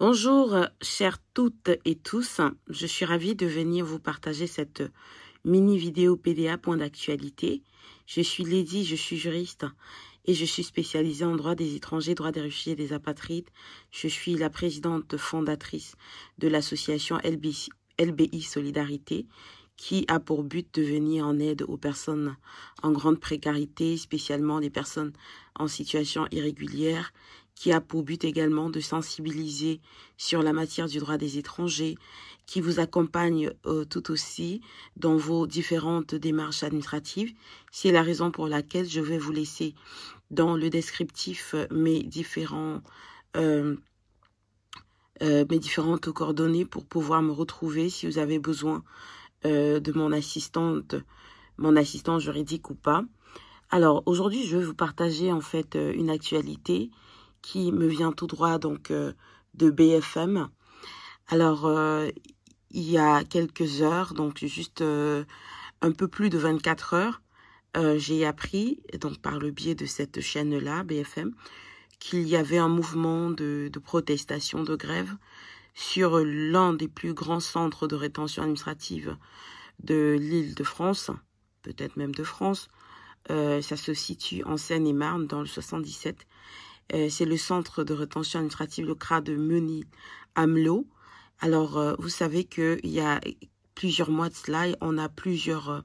Bonjour, chères toutes et tous. Je suis ravie de venir vous partager cette mini vidéo PDA point d'actualité. Je suis Lady, je suis juriste et je suis spécialisée en droit des étrangers, droit des réfugiés et des apatrides. Je suis la présidente fondatrice de l'association LBI, LBI Solidarité qui a pour but de venir en aide aux personnes en grande précarité, spécialement les personnes en situation irrégulière qui a pour but également de sensibiliser sur la matière du droit des étrangers, qui vous accompagne euh, tout aussi dans vos différentes démarches administratives. C'est la raison pour laquelle je vais vous laisser dans le descriptif euh, mes différents... Euh, mes différentes coordonnées pour pouvoir me retrouver si vous avez besoin de mon assistante, mon assistant juridique ou pas. Alors aujourd'hui, je vais vous partager en fait une actualité qui me vient tout droit donc euh, de BFM. Alors, euh, il y a quelques heures, donc juste euh, un peu plus de 24 heures, j'ai appris, donc par le biais de cette chaîne-là, BFM, qu'il y avait un mouvement de, de protestation, de grève, sur l'un des plus grands centres de rétention administrative de l'île de France, peut-être même de France. ça se situe en Seine-et-Marne, dans le 77. Euh, c'est le centre de rétention administrative, le CRA de Meuni Amelot. Alors, euh, vous savez qu'il y a plusieurs mois de cela, on a plusieurs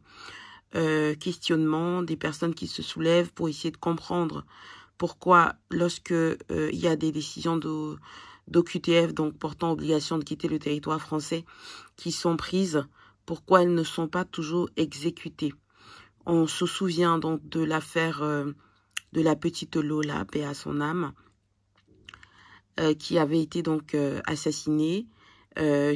euh, questionnements des personnes qui se soulèvent pour essayer de comprendre pourquoi, lorsque il y a des décisions de d'OQTF, donc portant obligation de quitter le territoire français, qui sont prises, pourquoi elles ne sont pas toujours exécutées. On se souvient donc de l'affaire de la petite Lola, paix à son âme, euh, qui avait été donc euh, assassinée euh,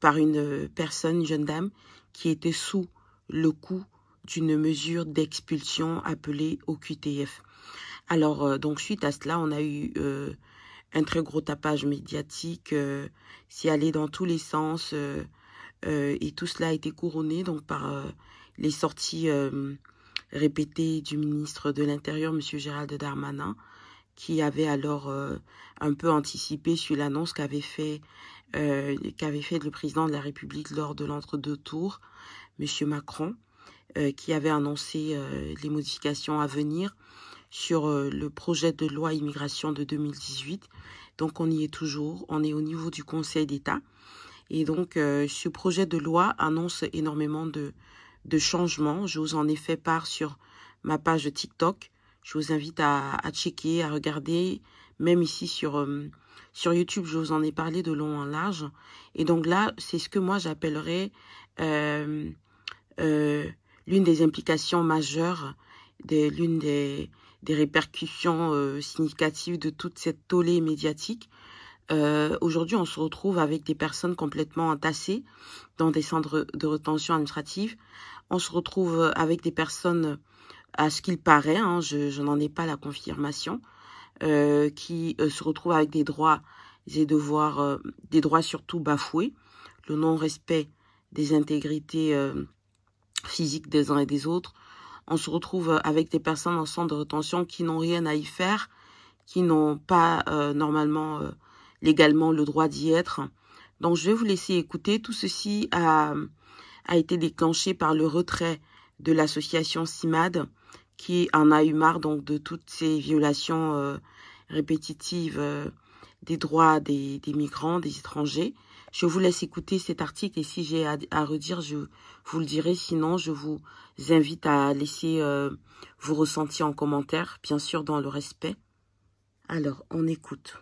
par une personne, une jeune dame, qui était sous le coup d'une mesure d'expulsion appelée OQTF. Alors, donc suite à cela, on a eu un très gros tapage médiatique, s'y allait dans tous les sens, et tout cela a été couronné donc par les sorties répété du ministre de l'Intérieur, M. Gérald Darmanin, qui avait alors euh, un peu anticipé sur l'annonce qu'avait fait, euh, fait le président de la République lors de l'entre-deux tours, M. Macron, euh, qui avait annoncé les modifications à venir sur le projet de loi immigration de 2018. Donc on y est toujours, on est au niveau du Conseil d'État. Et donc ce projet de loi annonce énormément de, de changement. Je vous en ai fait part sur ma page TikTok. Je vous invite à, checker, à regarder. Même ici sur, euh, sur YouTube, je vous en ai parlé de long en large. Et donc là, c'est ce que moi j'appellerais euh, euh, l'une des implications majeures, de, l'une des, des répercussions significatives de toute cette tollée médiatique. Euh, aujourd'hui, on se retrouve avec des personnes complètement entassées dans des centres de retention administrative. On se retrouve euh, avec des personnes, euh, à ce qu'il paraît, hein, je, n'en ai pas la confirmation, euh, qui se retrouvent avec des droits et devoirs, des droits surtout bafoués, le non-respect des intégrités physiques des uns et des autres. On se retrouve avec des personnes en centre de retention qui n'ont rien à y faire, qui n'ont pas normalement légalement le droit d'y être. Donc, je vais vous laisser écouter. Tout ceci a, a été déclenché par le retrait de l'association CIMAD, qui en a eu marre donc, de toutes ces violations euh, répétitives euh, des droits des, migrants, des étrangers. Je vous laisse écouter cet article et si j'ai à, redire, je vous le dirai. Sinon, je vous invite à laisser vous euh, vos ressentis en commentaire, bien sûr dans le respect. Alors, on écoute.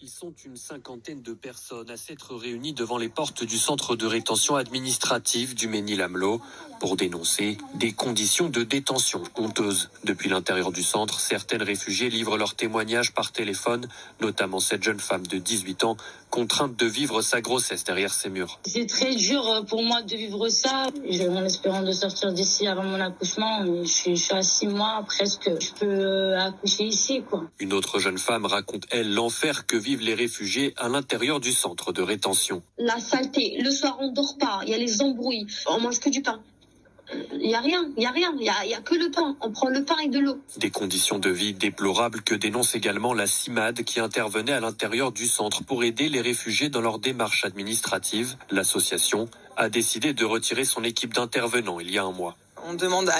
Ils sont une cinquantaine de personnes à s'être réunies devant les portes du centre de rétention administrative du Ménil-Amelot pour dénoncer des conditions de détention honteuses. Depuis l'intérieur du centre, certaines réfugiées livrent leurs témoignages par téléphone, notamment cette jeune femme de 18 ans contrainte de vivre sa grossesse derrière ces murs. C'est très dur euh, pour moi de vivre ça. En espérant de sortir d'ici avant mon accouchement, je suis, à six mois presque. Je peux euh, accoucher ici, quoi. Une autre jeune femme raconte, elle, l'enfer que vivent les réfugiés à l'intérieur du centre de rétention. La saleté. Le soir, on dort pas. Il y a les embrouilles. On mange que du pain il n'y a rien, il n'y a rien, il n'y a, a que le pain. On prend le pain et de l'eau. Des conditions de vie déplorables que dénonce également la CIMAD qui intervenait à l'intérieur du centre pour aider les réfugiés dans leur démarche administrative. L'association a décidé de retirer son équipe d'intervenants il y a un mois on demande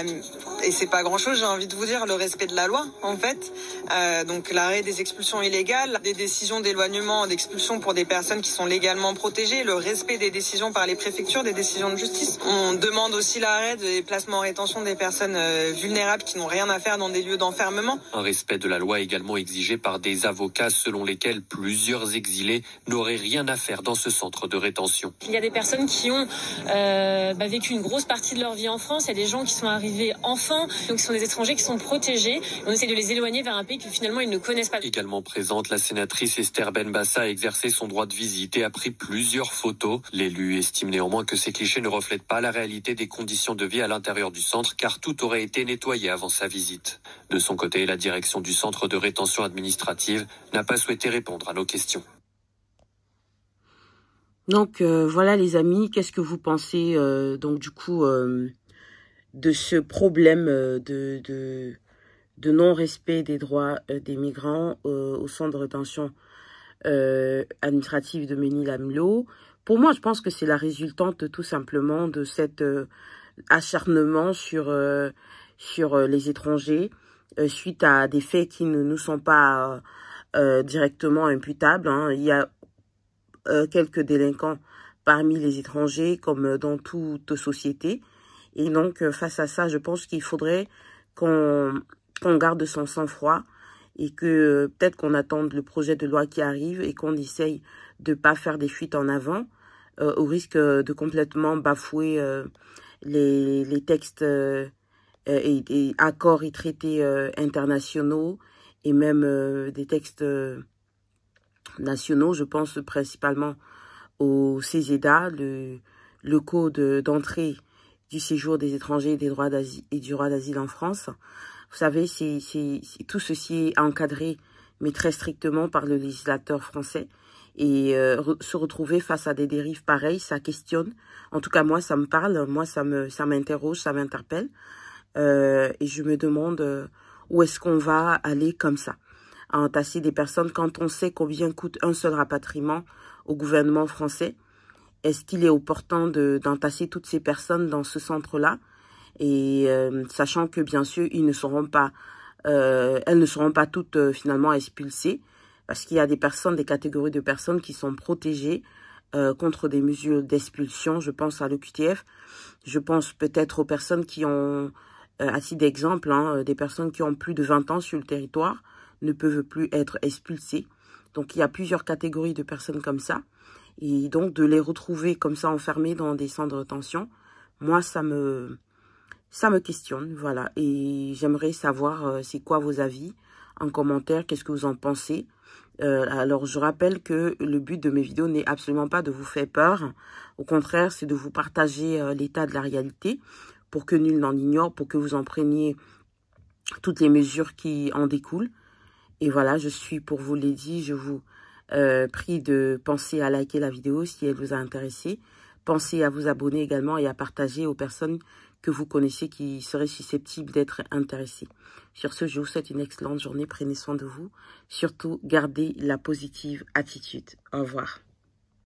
et c'est pas grand chose, j'ai envie de vous dire, le respect de la loi, en fait. Euh, donc l'arrêt des expulsions illégales, des décisions d'éloignement, d'expulsion pour des personnes qui sont légalement protégées, le respect des décisions par les préfectures, des décisions de justice. On demande aussi l'arrêt des placements en rétention des personnes euh, vulnérables qui n'ont rien à faire dans des lieux d'enfermement. Un respect de la loi également exigé par des avocats selon lesquels plusieurs exilés n'auraient rien à faire dans ce centre de rétention. Il y a des personnes qui ont euh, bah, vécu une grosse partie de leur vie en France, il y des gens qui sont arrivés enfants, donc ce sont des étrangers qui sont protégés. On essaie de les éloigner vers un pays que finalement ils ne connaissent pas. Également présente, la sénatrice Esther Benbassa a exercé son droit de visite et a pris plusieurs photos. L'élu estime néanmoins que ces clichés ne reflètent pas la réalité des conditions de vie à l'intérieur du centre car tout aurait été nettoyé avant sa visite. De son côté, la direction du centre de rétention administrative n'a pas souhaité répondre à nos questions. Donc euh, voilà les amis, qu'est-ce que vous pensez euh, donc du coup euh, de ce problème euh, de, de, non-respect des droits euh, des migrants euh, au centre de rétention administrative de ménil Pour moi, je pense que c'est la résultante tout simplement de cet acharnement sur, sur les étrangers suite à des faits qui ne nous sont pas directement imputables. Hein. Il y a quelques délinquants parmi les étrangers comme dans toute société et donc, euh, face à ça, je pense qu'il faudrait qu'on garde son sang-froid et que euh, peut-être qu'on attende le projet de loi qui arrive et qu'on essaye de ne pas faire des fuites en avant euh, au risque de complètement bafouer les, textes et, accords et traités internationaux et même des textes nationaux. Je pense principalement au CESEDA, le code d'entrée du séjour des étrangers et des droits d'asile et du droit d'asile en France. Vous savez, c'est tout ceci est encadré, mais très strictement par le législateur français. Et euh, se retrouver face à des dérives pareilles, ça questionne. En tout cas, moi, ça me parle, moi, ça me, ça m'interroge, ça m'interpelle. Euh, et je me demande euh, où est-ce qu'on va aller comme ça, à entasser des personnes quand on sait combien coûte un seul rapatriement au gouvernement français est-ce qu'il est opportun d'entasser toutes ces personnes dans ce centre-là Et euh, sachant que bien sûr, ils ne seront pas, euh, elles ne seront pas toutes euh, finalement expulsées, parce qu'il y a des personnes, des catégories de personnes qui sont protégées contre des mesures d'expulsion. Je pense à l'EQTF, je pense peut-être aux personnes qui ont, à titre d'exemple, hein, des personnes qui ont plus de 20 ans sur le territoire ne peuvent plus être expulsées. Donc il y a plusieurs catégories de personnes comme ça. Et donc de les retrouver comme ça enfermés dans des centres de tension, moi ça me ça me questionne, voilà. Et j'aimerais savoir euh, c'est quoi vos avis en commentaire, qu'est-ce que vous en pensez. Euh, alors je rappelle que le but de mes vidéos n'est absolument pas de vous faire peur. Au contraire, c'est de vous partager euh, l'état de la réalité pour que nul n'en ignore, pour que vous en preniez toutes les mesures qui en découlent. Et voilà, je suis pour vous les je vous euh, de penser à liker la vidéo si elle vous a intéressé. Pensez à vous abonner également et à partager aux personnes que vous connaissez qui seraient susceptibles d'être intéressées. Sur ce, je vous souhaite une excellente journée. Prenez soin de vous. Surtout, gardez la positive attitude. Au revoir.